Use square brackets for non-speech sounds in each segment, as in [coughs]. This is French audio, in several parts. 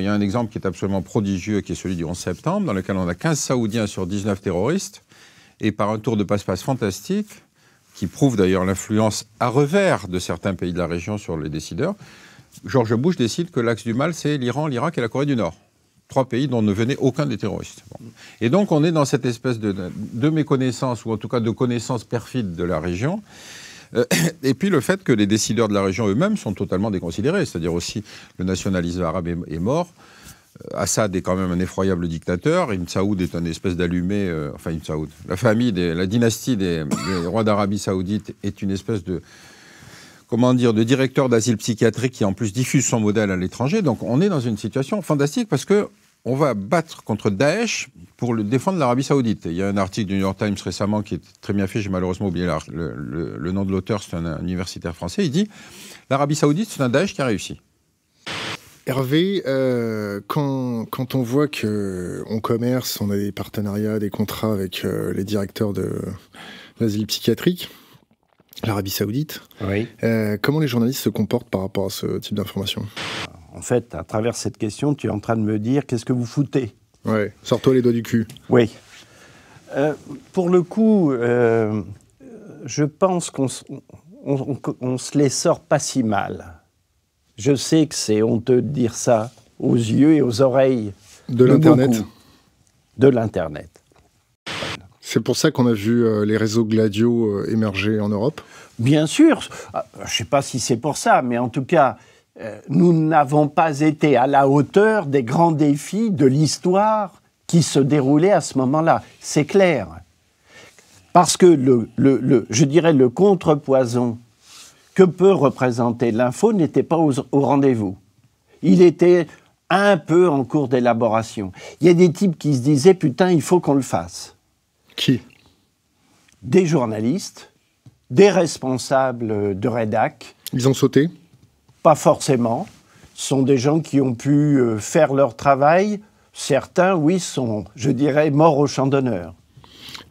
il y a un exemple qui est absolument prodigieux, qui est celui du 11 septembre, dans lequel on a 15 Saoudiens sur 19 terroristes, et par un tour de passe-passe fantastique, qui prouve d'ailleurs l'influence à revers de certains pays de la région sur les décideurs, George Bush décide que l'axe du mal, c'est l'Iran, l'Irak et la Corée du Nord. Trois pays dont ne venait aucun des terroristes. Et donc on est dans cette espèce de méconnaissance, ou en tout cas de connaissance perfide de la région, euh, [coughs] et puis le fait que les décideurs de la région eux-mêmes sont totalement déconsidérés, c'est-à-dire aussi le nationalisme arabe est, mort. Euh, Assad est quand même un effroyable dictateur. Ibn Saoud est une espèce d'allumé. Euh, enfin, Ibn Saoud. La famille, la dynastie des, rois d'Arabie Saoudite est une espèce de. Comment dire, de directeur d'asile psychiatrique qui en plus diffuse son modèle à l'étranger. Donc on est dans une situation fantastique parce que on va battre contre Daesh pour défendre l'Arabie Saoudite. Il y a un article du New York Times récemment qui est très bien fait, j'ai malheureusement oublié le, nom de l'auteur, c'est un, universitaire français. Il dit L'Arabie Saoudite, c'est un Daesh qui a réussi. Hervé, euh, quand, on voit qu'on commerce, on a des partenariats, des contrats avec euh, les directeurs de l'asile psychiatrique, l'Arabie Saoudite, euh, comment les journalistes se comportent par rapport à ce type d'information En fait, à travers cette question, tu es en train de me dire qu'est-ce que vous foutez Ouais. Sors-toi les doigts du cul. Oui. Euh, pour le coup, euh, je pense qu'on se les sort pas si mal. Je sais que c'est honteux de dire ça aux yeux et aux oreilles. De l'Internet De l'Internet. C'est pour ça qu'on a vu euh, les réseaux Gladio émerger en Europe Bien sûr. Ah, je ne sais pas si c'est pour ça, mais en tout cas, nous n'avons pas été à la hauteur des grands défis de l'histoire qui se déroulaient à ce moment-là. C'est clair. Parce que, le, je dirais, le contrepoison que peut représenter l'info n'était pas au, rendez-vous. Il était un peu en cours d'élaboration. Il y a des types qui se disaient, putain, il faut qu'on le fasse. Qui Des journalistes, des responsables de REDAC. Ils ont sauté pas forcément. sont des gens qui ont pu euh, faire leur travail. Certains, oui, sont, je dirais, morts au champ d'honneur.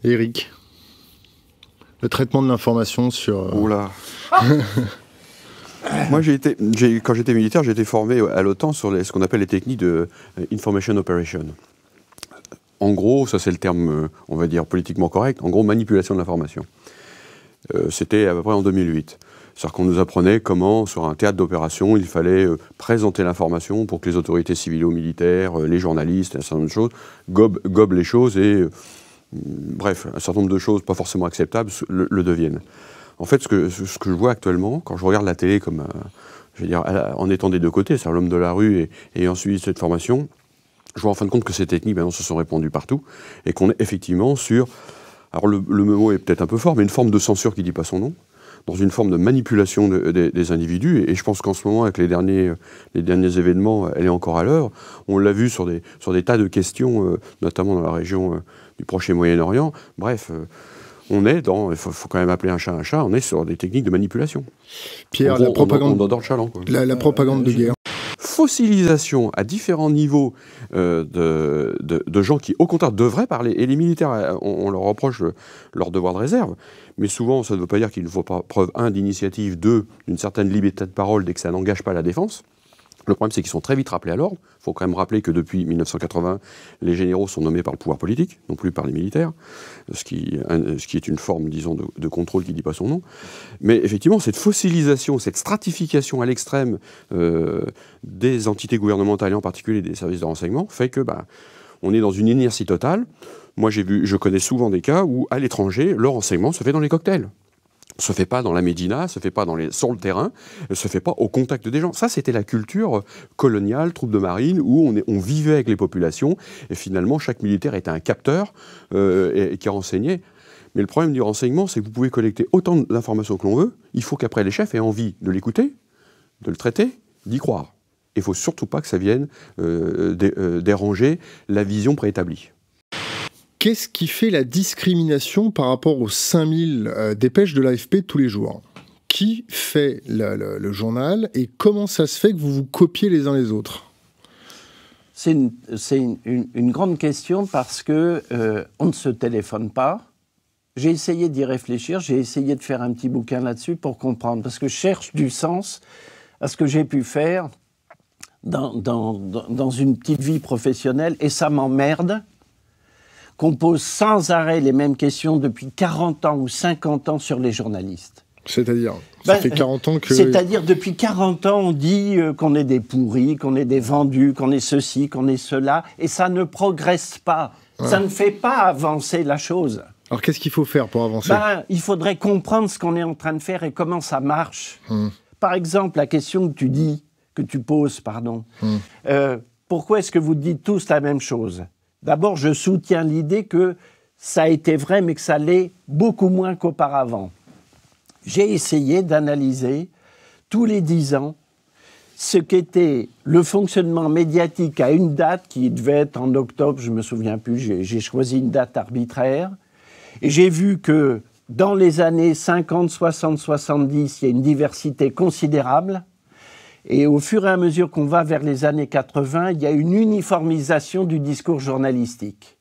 Eric, le traitement de l'information sur. Euh, Oula [laughs] Moi, j'ai été, quand j'étais militaire, j'ai été formé à l'OTAN sur les, ce qu'on appelle les techniques de euh, information operation. En gros, ça c'est le terme, on va dire, politiquement correct, en gros, manipulation de l'information. C'était à peu près en 2008. C'est-à-dire qu'on nous apprenait comment, sur un théâtre d'opération, il fallait euh, présenter l'information pour que les autorités civiles-militaires, euh, les journalistes, un certain nombre de choses, gobent, les choses et, euh, bref, un certain nombre de choses pas forcément acceptables le, deviennent. En fait, ce que, ce que, je vois actuellement, quand je regarde la télé comme, je veux dire, en étant des deux côtés, c'est-à-dire l'homme de la rue et, ayant suivi cette formation, je vois en fin de compte que ces techniques maintenant se sont répandues partout et qu'on est effectivement sur, alors le, le mot est peut-être un peu fort, mais une forme de censure qui ne dit pas son nom, dans une forme de manipulation des individus. Et, je pense qu'en ce moment, avec les derniers, euh, les derniers événements, euh, elle est encore à l'heure. On l'a vu sur des, sur des tas de questions, euh, notamment dans la région du Proche Moyen-Orient. Bref. on est dans, il faut, quand même appeler un chat un chat, on est sur des techniques de manipulation. Pierre, la propagande. On, La, la, propagande de guerre fossilisation à différents niveaux euh, de, gens qui, au contraire, devraient parler. Et les militaires, euh, on, leur reproche leur devoir de réserve, mais souvent, ça ne veut pas dire qu'il ne faut pas preuve, un, d'initiative, deux, d'une certaine liberté de parole dès que ça n'engage pas la défense. Le problème, c'est qu'ils sont très vite rappelés à l'ordre. Il faut quand même rappeler que depuis 1980, les généraux sont nommés par le pouvoir politique, non plus par les militaires, ce qui, ce qui est une forme, disons, de, contrôle qui ne dit pas son nom. Mais effectivement, cette fossilisation, cette stratification à l'extrême euh, des entités gouvernementales, et en particulier des services de renseignement, fait que bah, on est dans une inertie totale. Moi, j'ai vu, je connais souvent des cas où, à l'étranger, le renseignement se fait dans les cocktails se fait pas dans la Médina, se fait pas dans les, sur le terrain, se fait pas au contact des gens. Ça, c'était la culture euh, coloniale, troupe de marine, où on, on, vivait avec les populations, et finalement, chaque militaire était un capteur euh, et, qui renseignait. Mais le problème du renseignement, c'est que vous pouvez collecter autant d'informations que l'on veut, il faut qu'après les chefs aient envie de l'écouter, de le traiter, d'y croire. Il ne faut surtout pas que ça vienne euh, déranger la vision préétablie qu'est-ce qui fait la discrimination par rapport aux 5000 euh, dépêches de l'AFP tous les jours Qui fait le, journal et comment ça se fait que vous vous copiez les uns les autres C'est une, grande question parce que euh, on ne se téléphone pas. J'ai essayé d'y réfléchir, j'ai essayé de faire un petit bouquin là-dessus pour comprendre, parce que je cherche du sens à ce que j'ai pu faire dans, une petite vie professionnelle, et ça m'emmerde qu'on pose sans arrêt les mêmes questions depuis 40 ans ou 50 ans sur les journalistes. C'est-à-dire ça ben, fait 40 ans que... C'est-à-dire, depuis 40 ans, on dit euh, qu'on est des pourris, qu'on est des vendus, qu'on est ceci, qu'on est cela, et ça ne progresse pas. Ça ne fait pas avancer la chose. Alors, qu'est-ce qu'il faut faire pour avancer ben, Il faudrait comprendre ce qu'on est en train de faire et comment ça marche. Hum. Par exemple, la question que tu dis, que tu poses, pardon. Hum. Euh, pourquoi est-ce que vous dites tous la même chose D'abord, je soutiens l'idée que ça a été vrai, mais que ça l'est beaucoup moins qu'auparavant. J'ai essayé d'analyser tous les dix ans ce qu'était le fonctionnement médiatique à une date qui devait être en octobre, je ne me souviens plus, j'ai choisi une date arbitraire, et j'ai vu que dans les années 50, 60, 70, il y a une diversité considérable, et au fur et à mesure qu'on va vers les années 80, il y a une uniformisation du discours journalistique.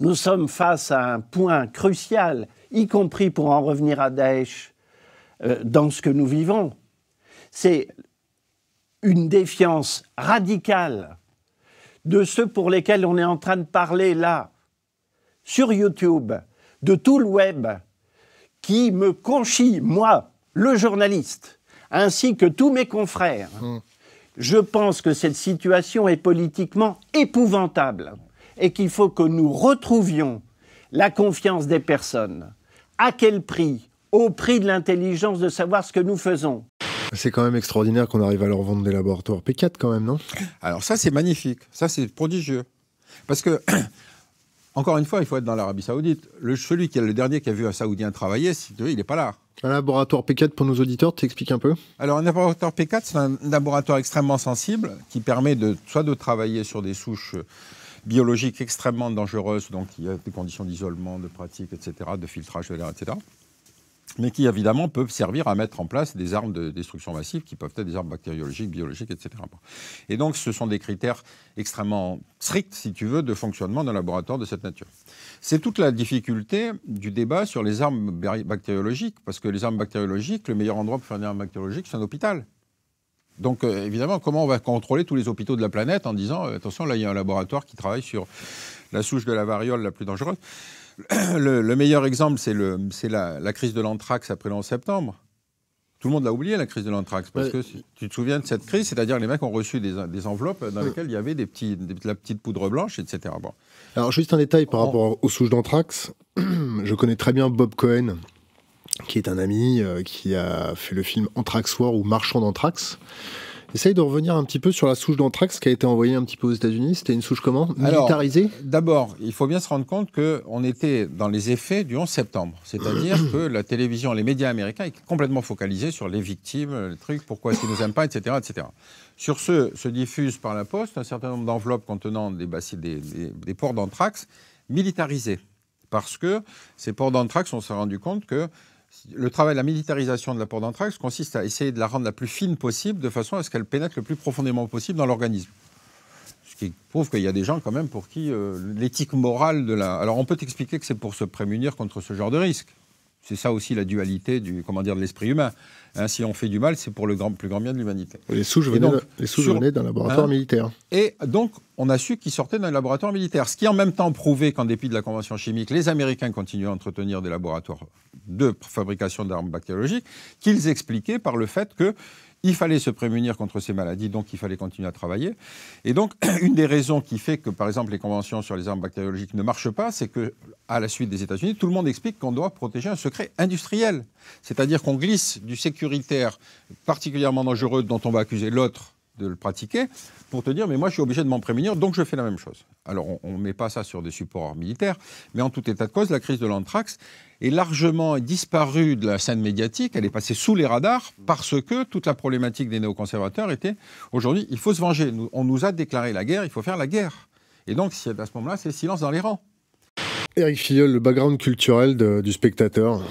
Nous sommes face à un point crucial, y compris pour en revenir à Daesh, euh, dans ce que nous vivons. C'est une défiance radicale de ceux pour lesquels on est en train de parler là, sur YouTube, de tout le web, qui me conchit, moi, le journaliste, ainsi que tous mes confrères, hum. je pense que cette situation est politiquement épouvantable et qu'il faut que nous retrouvions la confiance des personnes. À quel prix Au prix de l'intelligence de savoir ce que nous faisons. C'est quand même extraordinaire qu'on arrive à leur vendre des laboratoires P4 quand même, non Alors ça c'est magnifique, ça c'est prodigieux. Parce que [clears throat] Encore une fois, il faut être dans l'Arabie Saoudite. Le, celui qui est le dernier qui a vu un Saoudien travailler, il n'est pas là. Un laboratoire P4 pour nos auditeurs, t'expliques un peu Alors, un laboratoire P4, c'est un laboratoire extrêmement sensible qui permet de, soit de travailler sur des souches biologiques extrêmement dangereuses, donc il y a des conditions d'isolement, de pratique, etc., de filtrage de l'air, etc., mais qui évidemment peuvent servir à mettre en place des armes de destruction massive qui peuvent être des armes bactériologiques, biologiques, etc. Et donc ce sont des critères extrêmement stricts, si tu veux, de fonctionnement d'un laboratoire de cette nature. C'est toute la difficulté du débat sur les armes bactériologiques, parce que les armes bactériologiques, le meilleur endroit pour faire une arme bactériologique, c'est un hôpital. Donc euh, évidemment, comment on va contrôler tous les hôpitaux de la planète en disant, euh, attention, là, il y a un laboratoire qui travaille sur la souche de la variole la plus dangereuse [clears throat] Le, meilleur exemple, c'est la, crise de l'anthrax après le 11 septembre. Tout le monde l'a oublié, la crise de l'anthrax, parce que tu te souviens de cette crise, c'est-à-dire les mecs ont reçu des, enveloppes dans lesquelles il y avait de la petite poudre blanche, etc. Bon. Alors juste un détail par oh. rapport aux souches d'anthrax, [clears throat] je connais très bien Bob Cohen, qui est un ami euh, qui a fait le film Anthrax War ou Marchand d'anthrax. — Essayez de revenir un petit peu sur la souche d'anthrax qui a été envoyée un petit peu aux États-Unis. C'était une souche comment Militarisée D'abord, il faut bien se rendre compte qu'on était dans les effets du 11 septembre. C'est-à-dire [clears throat] que la télévision, les médias américains étaient complètement focalisés sur les victimes, les trucs, pourquoi est-ce qu'ils nous aiment pas, etc. etc. Sur ce, se diffuse par la poste un certain nombre d'enveloppes contenant bah, des, des, des ports d'anthrax militarisés. Parce que ces ports d'anthrax, on s'est rendu compte que le travail de la militarisation de la porte d'entrée consiste à essayer de la rendre la plus fine possible de façon à ce qu'elle pénètre le plus profondément possible dans l'organisme. Ce qui prouve qu'il y a des gens quand même pour qui euh, l'éthique morale de la... Alors on peut expliquer que c'est pour se prémunir contre ce genre de risque. C'est ça aussi la dualité du, comment dire, de l'esprit humain. Hein, si on fait du mal, c'est pour le plus grand bien de l'humanité. Les souches venaient, d'un laboratoire hein militaire. Et donc, on a su qu'ils sortaient d'un laboratoire militaire. Ce qui, en même temps, prouvait qu'en dépit de la Convention chimique, les Américains continuaient à entretenir des laboratoires de fabrication d'armes bactériologiques, qu'ils expliquaient par le fait que il fallait se prémunir contre ces maladies, donc il fallait continuer à travailler. Et donc, [clears throat] une des raisons qui fait que, par exemple, les conventions sur les armes bactériologiques ne marchent pas, c'est que, à la suite des États-Unis, tout le monde explique qu'on doit protéger un secret industriel. C'est-à-dire qu'on glisse du sécuritaire particulièrement dangereux dont on va accuser l'autre de le pratiquer, pour te dire, mais moi je suis obligé de m'en prémunir, donc je fais la même chose. Alors on ne met pas ça sur des supports militaires, mais en tout état de cause, la crise de l'anthrax est largement disparue de la scène médiatique, elle est passée sous les radars, parce que toute la problématique des néoconservateurs était, aujourd'hui, il faut se venger, on nous a déclaré la guerre, il faut faire la guerre. Et donc à ce moment-là, c'est silence dans les rangs. Eric Filleul, le background culturel du spectateur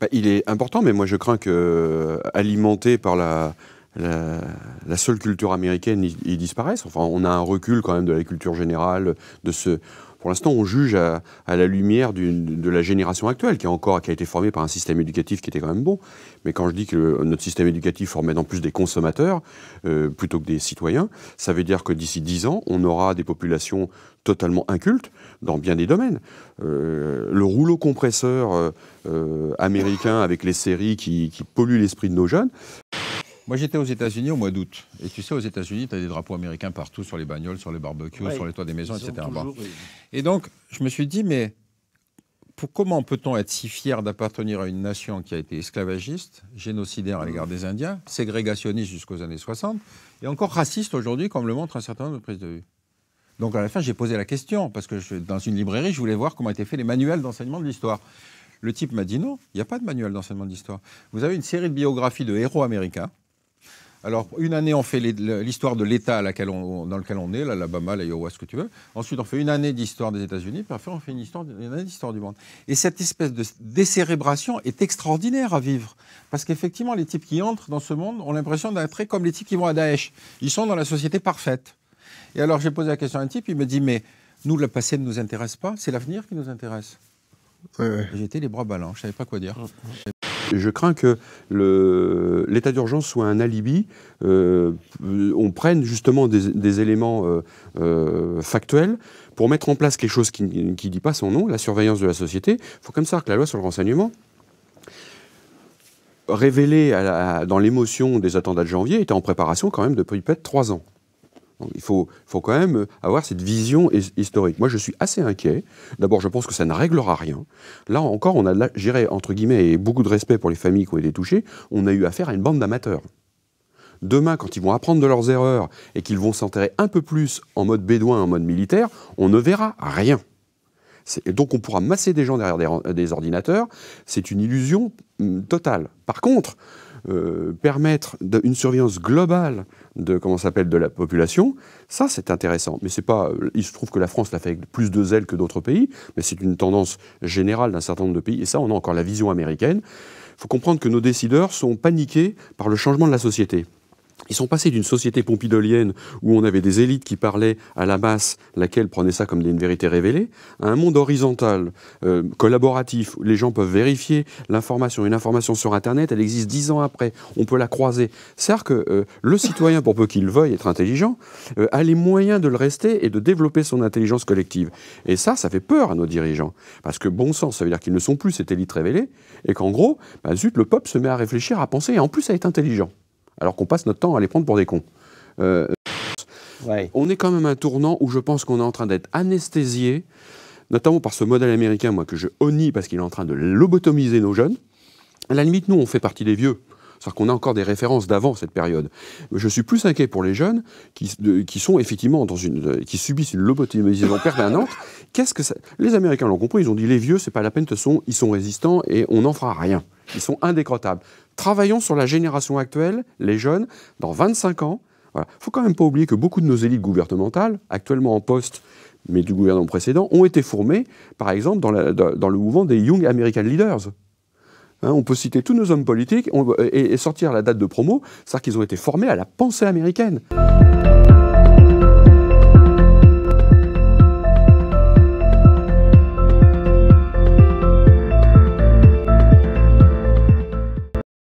bah, Il est important, mais moi je crains que, euh, alimenté par la, la, seule culture américaine, ils, disparaissent. Enfin, on a un recul quand même de la culture générale, de ce... Pour l'instant, on juge à, la lumière de la génération actuelle, qui, a encore, qui a été formée par un système éducatif qui était quand même bon. Mais quand je dis que notre système éducatif formait en plus des consommateurs euh, plutôt que des citoyens, ça veut dire que d'ici dix ans, on aura des populations totalement incultes dans bien des domaines. Euh, le rouleau compresseur euh, américain avec les séries qui polluent l'esprit de nos jeunes, moi, j'étais aux États-Unis au mois d'août. Et tu sais, aux États-Unis, tu as des drapeaux américains partout, sur les bagnoles, sur les barbecues, sur les toits des maisons, etc. Et donc, je me suis dit, mais pour, comment peut-on être si fier d'appartenir à une nation qui a été esclavagiste, génocidaire à l'égard des Indiens, ségrégationniste jusqu'aux années 60, et encore raciste aujourd'hui, comme le montre un certain nombre de prises de vue Donc, à la fin, j'ai posé la question, parce que dans une librairie, je voulais voir comment étaient faits les manuels d'enseignement de l'histoire. Le type m'a dit non, il n'y a pas de manuel d'enseignement d'histoire. Vous avez une série de biographies de héros américains, alors, une année, on fait l'histoire de l'État dans lequel on est, l'Alabama, l'Iowa, ce que tu veux. Ensuite, on fait une année d'histoire des États-Unis, puis on fait une, histoire, année d'histoire du monde. Et cette espèce de décérébration est extraordinaire à vivre. Parce qu'effectivement, les types qui entrent dans ce monde ont l'impression d'être comme les types qui vont à Daesh. Ils sont dans la société parfaite. Et alors, j'ai posé la question à un type, il me dit Mais nous, le passé ne nous intéresse pas, c'est l'avenir qui nous intéresse. J'étais les bras ballants, je ne savais pas quoi dire. Je crains que l'état d'urgence soit un alibi. Euh, on prenne justement des, éléments euh, euh, factuels pour mettre en place quelque chose qui ne dit pas son nom, la surveillance de la société. Il faut comme ça que la loi sur le renseignement révélée dans l'émotion des attentats de janvier était en préparation quand même depuis peut-être trois ans il faut, quand même euh, avoir cette vision historique. Moi, je suis assez inquiet. D'abord, je pense que ça ne réglera rien. Là encore, on a, géré, entre guillemets, et beaucoup de respect pour les familles qui ont été touchées, on a eu affaire à une bande d'amateurs demain, quand ils vont apprendre de leurs erreurs et qu'ils vont s'enterrer un peu plus en mode bédouin, en mode militaire, on ne verra rien. donc on pourra masser des gens derrière des ordinateurs. C'est une illusion hum, totale. Par contre, euh, permettre une surveillance globale de comment s'appelle de la population, ça c'est intéressant. Mais c'est pas, euh, il se trouve que la France l'a fait avec plus de zèle que d'autres pays, mais c'est une tendance générale d'un certain nombre de pays. Et ça, on a encore la vision américaine. Il faut comprendre que nos décideurs sont paniqués par le changement de la société. Ils sont passés d'une société pompidolienne où on avait des élites qui parlaient à la masse, laquelle prenait ça comme une vérité révélée, à un monde horizontal, euh, collaboratif, où les gens peuvent vérifier l'information. Une information sur Internet, elle existe dix ans après, on peut la croiser. C'est-à-dire que euh, le citoyen, pour peu qu'il veuille être intelligent, euh, a les moyens de le rester et de développer son intelligence collective. Et ça, ça fait peur à nos dirigeants. Parce que bon sens, ça veut dire qu'ils ne sont plus cette élite révélée, et qu'en gros, bah, zut, le peuple se met à réfléchir, à penser, et en plus à être intelligent alors qu'on passe notre temps à les prendre pour des cons. Euh, on est quand même à un tournant où je pense qu'on est en train d'être anesthésiés, notamment par ce modèle américain, moi, que je honnie parce qu'il est en train de lobotomiser nos jeunes. À la limite, nous, on fait partie des vieux. C'est-à-dire qu'on a encore des références d'avant cette période. Mais je suis plus inquiet pour les jeunes qui, sont effectivement dans une, euh, qui subissent une lobotomisation permanente. Qu'est-ce que Les Américains l'ont compris. Ils ont dit les vieux, c'est pas la peine, de ils sont résistants et on n'en fera rien. Ils sont indécrottables. Travaillons sur la génération actuelle, les jeunes, dans 25 ans. Il ne faut quand même pas oublier que beaucoup de nos élites gouvernementales, actuellement en poste, mais du gouvernement précédent, ont été formées, par exemple, dans, le mouvement des Young American Leaders. Hein, on peut citer tous nos hommes politiques et, et, sortir la date de promo, c'est-à-dire qu'ils ont été formés à la pensée américaine.